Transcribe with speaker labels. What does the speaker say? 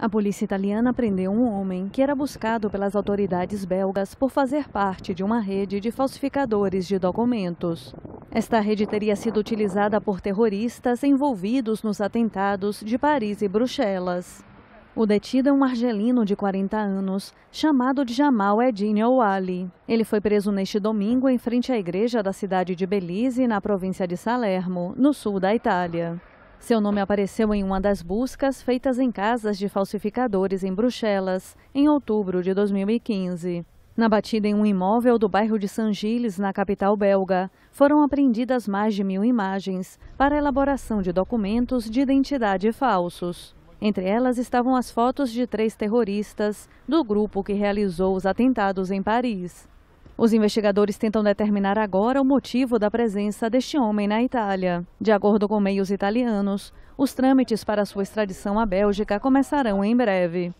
Speaker 1: A polícia italiana prendeu um homem que era buscado pelas autoridades belgas por fazer parte de uma rede de falsificadores de documentos. Esta rede teria sido utilizada por terroristas envolvidos nos atentados de Paris e Bruxelas. O detido é um argelino de 40 anos, chamado de Jamal Edine Ouali. Ele foi preso neste domingo em frente à igreja da cidade de Belize, na província de Salermo, no sul da Itália. Seu nome apareceu em uma das buscas feitas em casas de falsificadores em Bruxelas, em outubro de 2015. Na batida em um imóvel do bairro de San gilles na capital belga, foram apreendidas mais de mil imagens para elaboração de documentos de identidade falsos. Entre elas estavam as fotos de três terroristas do grupo que realizou os atentados em Paris. Os investigadores tentam determinar agora o motivo da presença deste homem na Itália. De acordo com meios italianos, os trâmites para sua extradição à Bélgica começarão em breve.